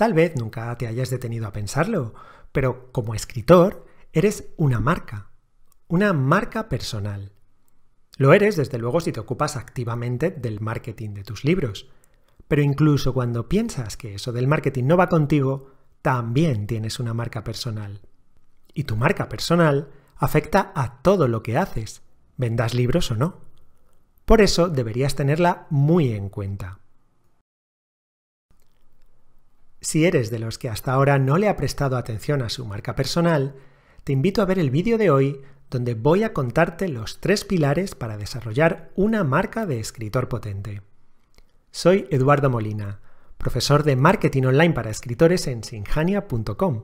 Tal vez nunca te hayas detenido a pensarlo, pero como escritor eres una marca, una marca personal. Lo eres, desde luego, si te ocupas activamente del marketing de tus libros. Pero incluso cuando piensas que eso del marketing no va contigo, también tienes una marca personal. Y tu marca personal afecta a todo lo que haces, vendas libros o no. Por eso deberías tenerla muy en cuenta. Si eres de los que hasta ahora no le ha prestado atención a su marca personal, te invito a ver el vídeo de hoy donde voy a contarte los tres pilares para desarrollar una marca de escritor potente. Soy Eduardo Molina, profesor de Marketing Online para Escritores en sinjania.com.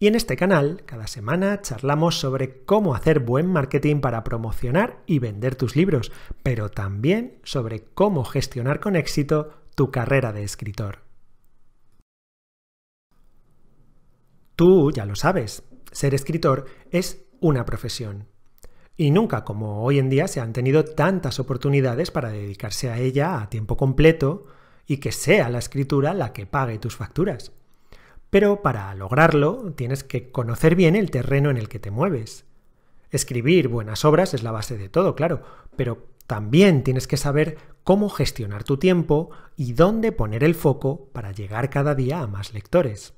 Y en este canal, cada semana charlamos sobre cómo hacer buen marketing para promocionar y vender tus libros, pero también sobre cómo gestionar con éxito tu carrera de escritor. Tú ya lo sabes, ser escritor es una profesión. Y nunca como hoy en día se han tenido tantas oportunidades para dedicarse a ella a tiempo completo y que sea la escritura la que pague tus facturas. Pero para lograrlo tienes que conocer bien el terreno en el que te mueves. Escribir buenas obras es la base de todo, claro, pero también tienes que saber cómo gestionar tu tiempo y dónde poner el foco para llegar cada día a más lectores.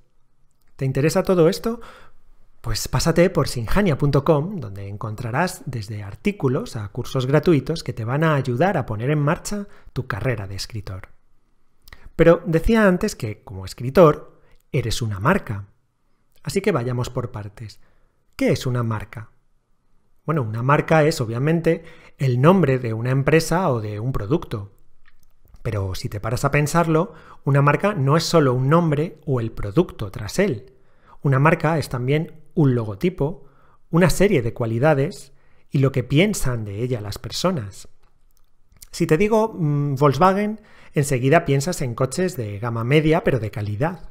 ¿Te interesa todo esto? Pues pásate por sinjania.com, donde encontrarás desde artículos a cursos gratuitos que te van a ayudar a poner en marcha tu carrera de escritor. Pero decía antes que, como escritor, eres una marca. Así que vayamos por partes. ¿Qué es una marca? Bueno, una marca es obviamente el nombre de una empresa o de un producto. Pero si te paras a pensarlo, una marca no es solo un nombre o el producto tras él. Una marca es también un logotipo, una serie de cualidades y lo que piensan de ella las personas. Si te digo mm, Volkswagen, enseguida piensas en coches de gama media pero de calidad.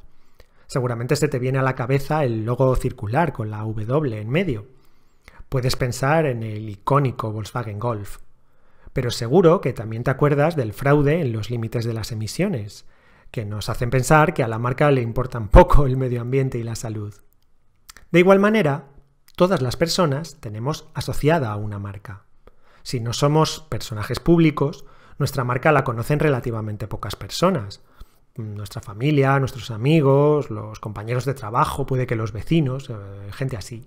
Seguramente se te viene a la cabeza el logo circular con la W en medio. Puedes pensar en el icónico Volkswagen Golf, pero seguro que también te acuerdas del fraude en los límites de las emisiones, que nos hacen pensar que a la marca le importan poco el medio ambiente y la salud. De igual manera, todas las personas tenemos asociada a una marca. Si no somos personajes públicos, nuestra marca la conocen relativamente pocas personas. Nuestra familia, nuestros amigos, los compañeros de trabajo, puede que los vecinos, eh, gente así.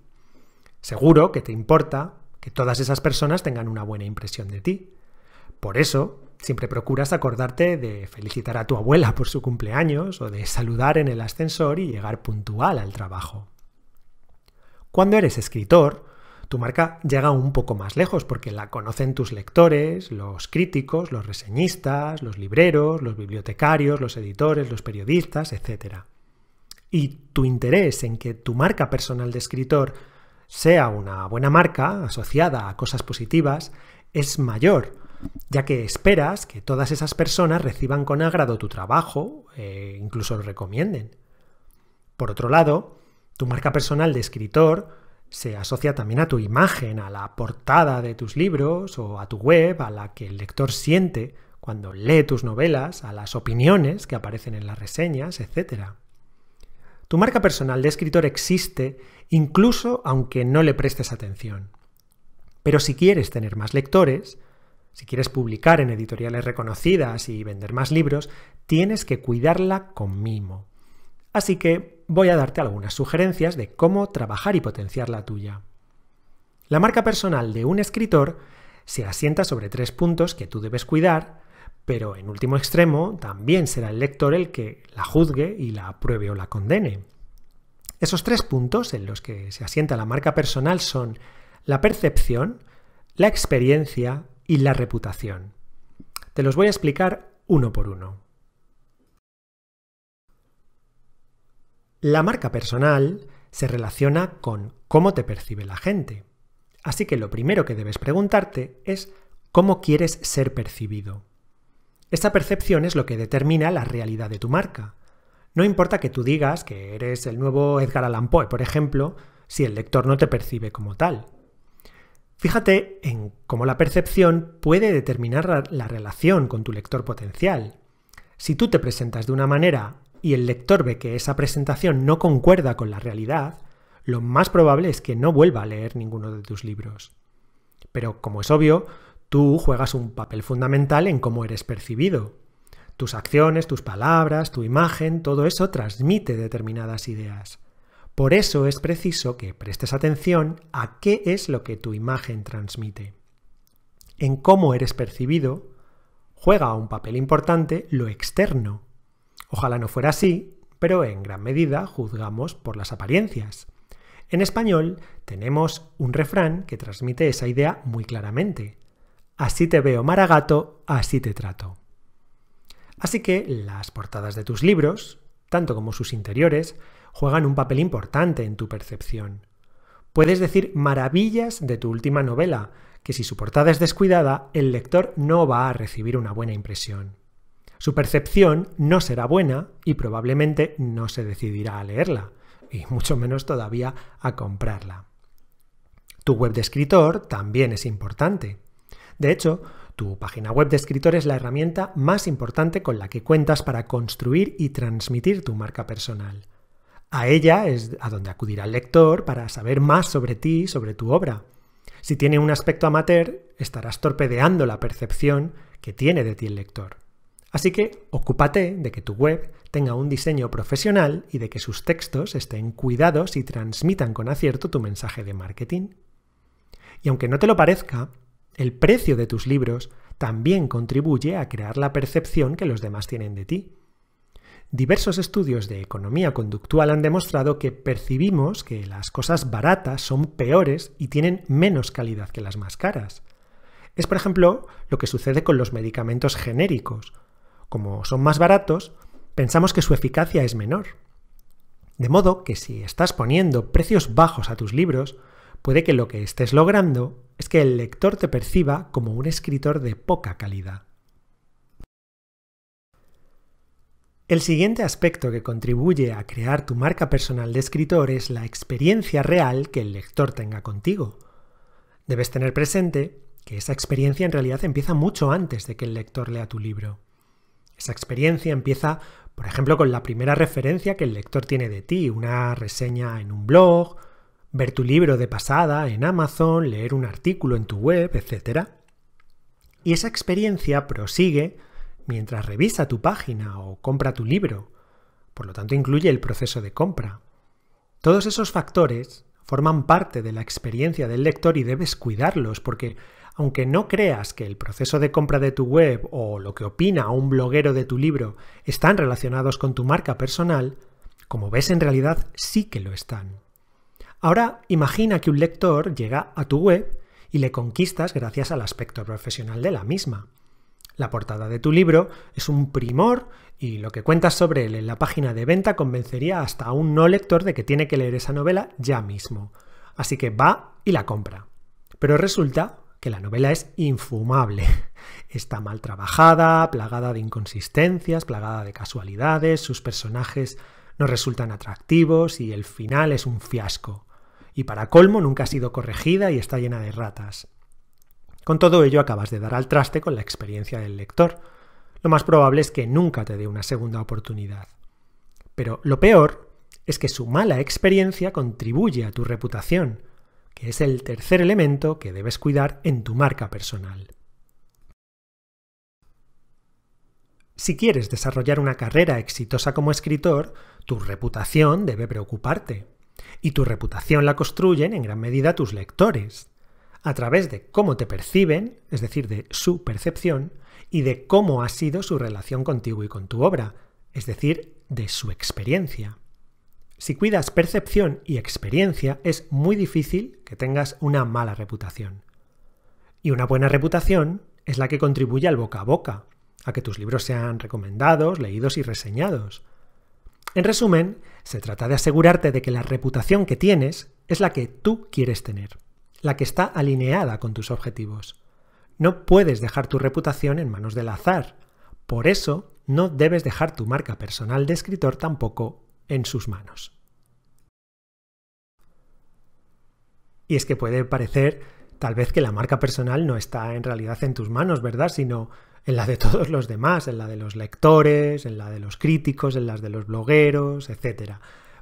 Seguro que te importa que todas esas personas tengan una buena impresión de ti. Por eso, siempre procuras acordarte de felicitar a tu abuela por su cumpleaños o de saludar en el ascensor y llegar puntual al trabajo. Cuando eres escritor, tu marca llega un poco más lejos porque la conocen tus lectores, los críticos, los reseñistas, los libreros, los bibliotecarios, los editores, los periodistas, etc. Y tu interés en que tu marca personal de escritor sea una buena marca asociada a cosas positivas es mayor ya que esperas que todas esas personas reciban con agrado tu trabajo e incluso lo recomienden. Por otro lado, tu marca personal de escritor se asocia también a tu imagen, a la portada de tus libros o a tu web, a la que el lector siente cuando lee tus novelas, a las opiniones que aparecen en las reseñas, etc. Tu marca personal de escritor existe incluso aunque no le prestes atención. Pero si quieres tener más lectores, si quieres publicar en editoriales reconocidas y vender más libros, tienes que cuidarla con mimo. Así que voy a darte algunas sugerencias de cómo trabajar y potenciar la tuya. La marca personal de un escritor se asienta sobre tres puntos que tú debes cuidar, pero en último extremo también será el lector el que la juzgue y la apruebe o la condene. Esos tres puntos en los que se asienta la marca personal son la percepción, la experiencia y la reputación. Te los voy a explicar uno por uno. La marca personal se relaciona con cómo te percibe la gente. Así que lo primero que debes preguntarte es cómo quieres ser percibido. Esta percepción es lo que determina la realidad de tu marca. No importa que tú digas que eres el nuevo Edgar Allan Poe, por ejemplo, si el lector no te percibe como tal. Fíjate en cómo la percepción puede determinar la relación con tu lector potencial. Si tú te presentas de una manera y el lector ve que esa presentación no concuerda con la realidad, lo más probable es que no vuelva a leer ninguno de tus libros. Pero como es obvio, tú juegas un papel fundamental en cómo eres percibido. Tus acciones, tus palabras, tu imagen, todo eso transmite determinadas ideas. Por eso es preciso que prestes atención a qué es lo que tu imagen transmite. En cómo eres percibido juega un papel importante lo externo. Ojalá no fuera así, pero en gran medida juzgamos por las apariencias. En español tenemos un refrán que transmite esa idea muy claramente. Así te veo maragato, así te trato. Así que las portadas de tus libros, tanto como sus interiores, juegan un papel importante en tu percepción. Puedes decir maravillas de tu última novela, que si su portada es descuidada, el lector no va a recibir una buena impresión. Su percepción no será buena y probablemente no se decidirá a leerla, y mucho menos todavía a comprarla. Tu web de escritor también es importante. De hecho, tu página web de escritor es la herramienta más importante con la que cuentas para construir y transmitir tu marca personal. A ella es a donde acudirá el lector para saber más sobre ti, sobre tu obra. Si tiene un aspecto amateur, estarás torpedeando la percepción que tiene de ti el lector. Así que ocúpate de que tu web tenga un diseño profesional y de que sus textos estén cuidados y transmitan con acierto tu mensaje de marketing. Y aunque no te lo parezca, el precio de tus libros también contribuye a crear la percepción que los demás tienen de ti. Diversos estudios de economía conductual han demostrado que percibimos que las cosas baratas son peores y tienen menos calidad que las más caras. Es, por ejemplo, lo que sucede con los medicamentos genéricos. Como son más baratos, pensamos que su eficacia es menor. De modo que si estás poniendo precios bajos a tus libros, puede que lo que estés logrando es que el lector te perciba como un escritor de poca calidad. El siguiente aspecto que contribuye a crear tu marca personal de escritor es la experiencia real que el lector tenga contigo. Debes tener presente que esa experiencia en realidad empieza mucho antes de que el lector lea tu libro. Esa experiencia empieza, por ejemplo, con la primera referencia que el lector tiene de ti, una reseña en un blog, ver tu libro de pasada en Amazon, leer un artículo en tu web, etc. Y esa experiencia prosigue mientras revisa tu página o compra tu libro. Por lo tanto, incluye el proceso de compra. Todos esos factores forman parte de la experiencia del lector y debes cuidarlos porque aunque no creas que el proceso de compra de tu web o lo que opina un bloguero de tu libro están relacionados con tu marca personal, como ves en realidad sí que lo están. Ahora imagina que un lector llega a tu web y le conquistas gracias al aspecto profesional de la misma. La portada de tu libro es un primor y lo que cuentas sobre él en la página de venta convencería hasta a un no lector de que tiene que leer esa novela ya mismo. Así que va y la compra. Pero resulta que la novela es infumable. Está mal trabajada, plagada de inconsistencias, plagada de casualidades, sus personajes no resultan atractivos y el final es un fiasco. Y para colmo nunca ha sido corregida y está llena de ratas. Con todo ello acabas de dar al traste con la experiencia del lector. Lo más probable es que nunca te dé una segunda oportunidad. Pero lo peor es que su mala experiencia contribuye a tu reputación, que es el tercer elemento que debes cuidar en tu marca personal. Si quieres desarrollar una carrera exitosa como escritor, tu reputación debe preocuparte. Y tu reputación la construyen en gran medida tus lectores a través de cómo te perciben, es decir, de su percepción, y de cómo ha sido su relación contigo y con tu obra, es decir, de su experiencia. Si cuidas percepción y experiencia, es muy difícil que tengas una mala reputación. Y una buena reputación es la que contribuye al boca a boca, a que tus libros sean recomendados, leídos y reseñados. En resumen, se trata de asegurarte de que la reputación que tienes es la que tú quieres tener la que está alineada con tus objetivos. No puedes dejar tu reputación en manos del azar. Por eso, no debes dejar tu marca personal de escritor tampoco en sus manos. Y es que puede parecer tal vez que la marca personal no está en realidad en tus manos, ¿verdad? Sino en la de todos los demás, en la de los lectores, en la de los críticos, en las de los blogueros, etc.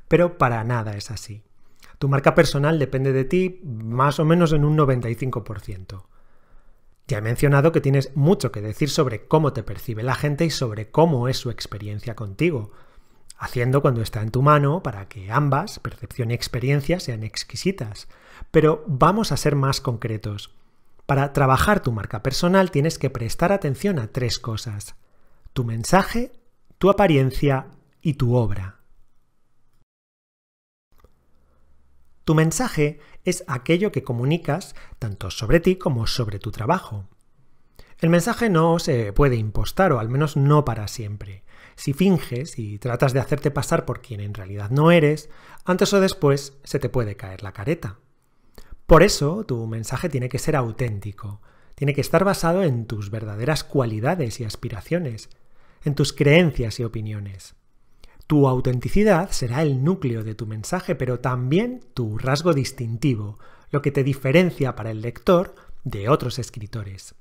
Pero para nada es así. Tu marca personal depende de ti más o menos en un 95%. Ya he mencionado que tienes mucho que decir sobre cómo te percibe la gente y sobre cómo es su experiencia contigo, haciendo cuando está en tu mano para que ambas, percepción y experiencia, sean exquisitas. Pero vamos a ser más concretos. Para trabajar tu marca personal tienes que prestar atención a tres cosas. Tu mensaje, tu apariencia y tu obra. Tu mensaje es aquello que comunicas tanto sobre ti como sobre tu trabajo. El mensaje no se puede impostar, o al menos no para siempre. Si finges y tratas de hacerte pasar por quien en realidad no eres, antes o después se te puede caer la careta. Por eso, tu mensaje tiene que ser auténtico, tiene que estar basado en tus verdaderas cualidades y aspiraciones, en tus creencias y opiniones. Tu autenticidad será el núcleo de tu mensaje, pero también tu rasgo distintivo, lo que te diferencia para el lector de otros escritores.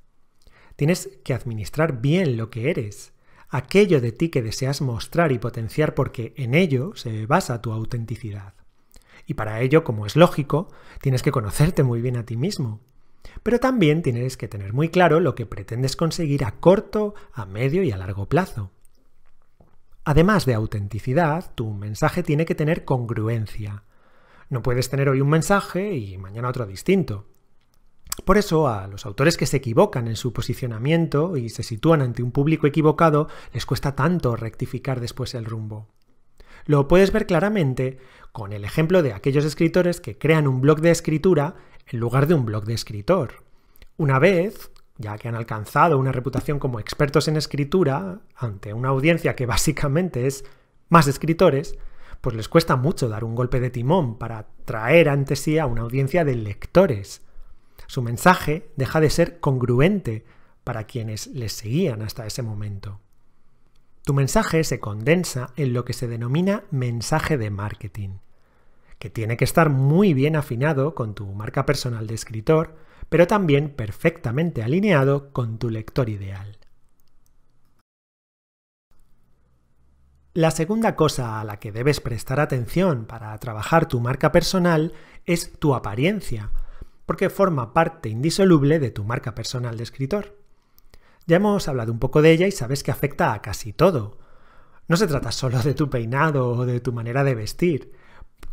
Tienes que administrar bien lo que eres, aquello de ti que deseas mostrar y potenciar porque en ello se basa tu autenticidad. Y para ello, como es lógico, tienes que conocerte muy bien a ti mismo. Pero también tienes que tener muy claro lo que pretendes conseguir a corto, a medio y a largo plazo. Además de autenticidad, tu mensaje tiene que tener congruencia. No puedes tener hoy un mensaje y mañana otro distinto. Por eso a los autores que se equivocan en su posicionamiento y se sitúan ante un público equivocado les cuesta tanto rectificar después el rumbo. Lo puedes ver claramente con el ejemplo de aquellos escritores que crean un blog de escritura en lugar de un blog de escritor. Una vez, ya que han alcanzado una reputación como expertos en escritura ante una audiencia que básicamente es más escritores, pues les cuesta mucho dar un golpe de timón para traer ante sí a una audiencia de lectores. Su mensaje deja de ser congruente para quienes les seguían hasta ese momento. Tu mensaje se condensa en lo que se denomina mensaje de marketing que tiene que estar muy bien afinado con tu marca personal de escritor, pero también perfectamente alineado con tu lector ideal. La segunda cosa a la que debes prestar atención para trabajar tu marca personal es tu apariencia, porque forma parte indisoluble de tu marca personal de escritor. Ya hemos hablado un poco de ella y sabes que afecta a casi todo. No se trata solo de tu peinado o de tu manera de vestir,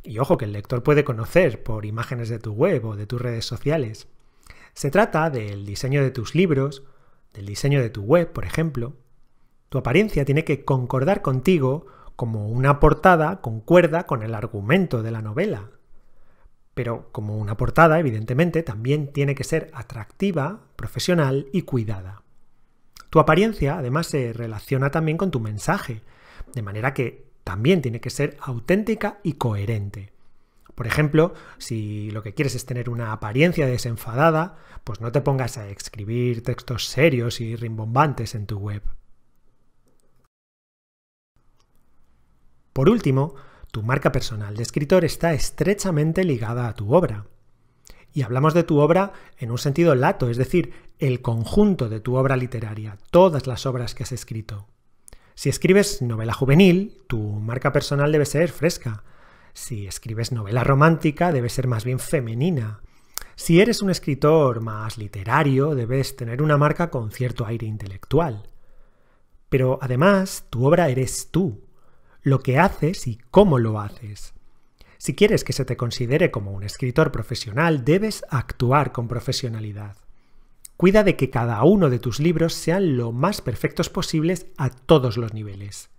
y ojo que el lector puede conocer por imágenes de tu web o de tus redes sociales. Se trata del diseño de tus libros, del diseño de tu web, por ejemplo. Tu apariencia tiene que concordar contigo como una portada concuerda con el argumento de la novela. Pero como una portada, evidentemente, también tiene que ser atractiva, profesional y cuidada. Tu apariencia además se relaciona también con tu mensaje, de manera que también tiene que ser auténtica y coherente. Por ejemplo, si lo que quieres es tener una apariencia desenfadada, pues no te pongas a escribir textos serios y rimbombantes en tu web. Por último, tu marca personal de escritor está estrechamente ligada a tu obra. Y hablamos de tu obra en un sentido lato, es decir, el conjunto de tu obra literaria, todas las obras que has escrito. Si escribes novela juvenil, tu marca personal debe ser fresca. Si escribes novela romántica, debe ser más bien femenina. Si eres un escritor más literario, debes tener una marca con cierto aire intelectual. Pero además, tu obra eres tú, lo que haces y cómo lo haces. Si quieres que se te considere como un escritor profesional, debes actuar con profesionalidad. Cuida de que cada uno de tus libros sean lo más perfectos posibles a todos los niveles,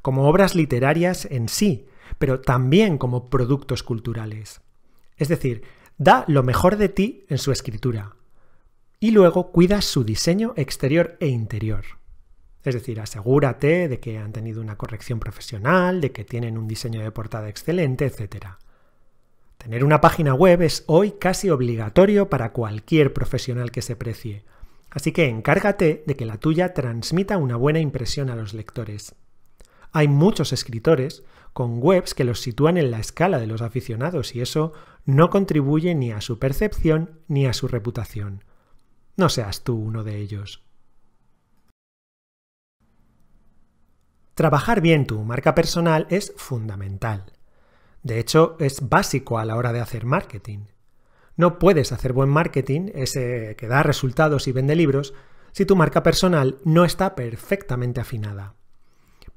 como obras literarias en sí, pero también como productos culturales. Es decir, da lo mejor de ti en su escritura y luego cuida su diseño exterior e interior. Es decir, asegúrate de que han tenido una corrección profesional, de que tienen un diseño de portada excelente, etc. Tener una página web es hoy casi obligatorio para cualquier profesional que se precie. Así que encárgate de que la tuya transmita una buena impresión a los lectores. Hay muchos escritores con webs que los sitúan en la escala de los aficionados y eso no contribuye ni a su percepción ni a su reputación. No seas tú uno de ellos. Trabajar bien tu marca personal es fundamental. De hecho, es básico a la hora de hacer marketing. No puedes hacer buen marketing, ese que da resultados y vende libros, si tu marca personal no está perfectamente afinada.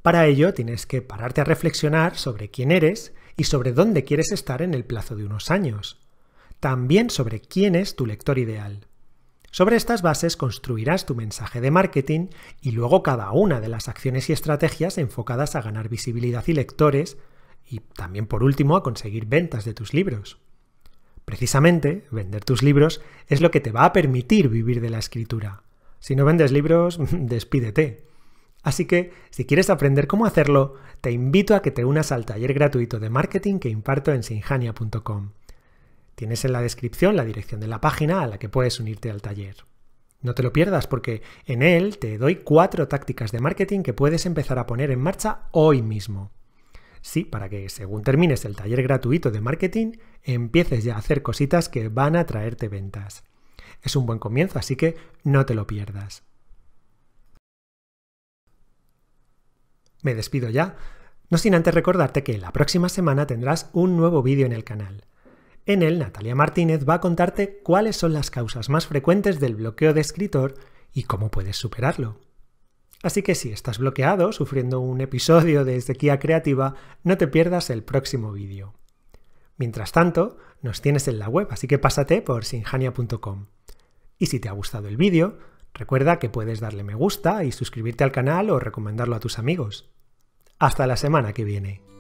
Para ello tienes que pararte a reflexionar sobre quién eres y sobre dónde quieres estar en el plazo de unos años. También sobre quién es tu lector ideal. Sobre estas bases construirás tu mensaje de marketing y luego cada una de las acciones y estrategias enfocadas a ganar visibilidad y lectores y también por último a conseguir ventas de tus libros. Precisamente, vender tus libros es lo que te va a permitir vivir de la escritura. Si no vendes libros, despídete. Así que, si quieres aprender cómo hacerlo, te invito a que te unas al taller gratuito de marketing que imparto en sinjania.com. Tienes en la descripción la dirección de la página a la que puedes unirte al taller. No te lo pierdas porque en él te doy cuatro tácticas de marketing que puedes empezar a poner en marcha hoy mismo. Sí, para que según termines el taller gratuito de marketing, empieces ya a hacer cositas que van a traerte ventas. Es un buen comienzo, así que no te lo pierdas. Me despido ya, no sin antes recordarte que la próxima semana tendrás un nuevo vídeo en el canal. En él, Natalia Martínez va a contarte cuáles son las causas más frecuentes del bloqueo de escritor y cómo puedes superarlo. Así que si estás bloqueado sufriendo un episodio de sequía creativa, no te pierdas el próximo vídeo. Mientras tanto, nos tienes en la web, así que pásate por sinjania.com. Y si te ha gustado el vídeo, recuerda que puedes darle me gusta y suscribirte al canal o recomendarlo a tus amigos. Hasta la semana que viene.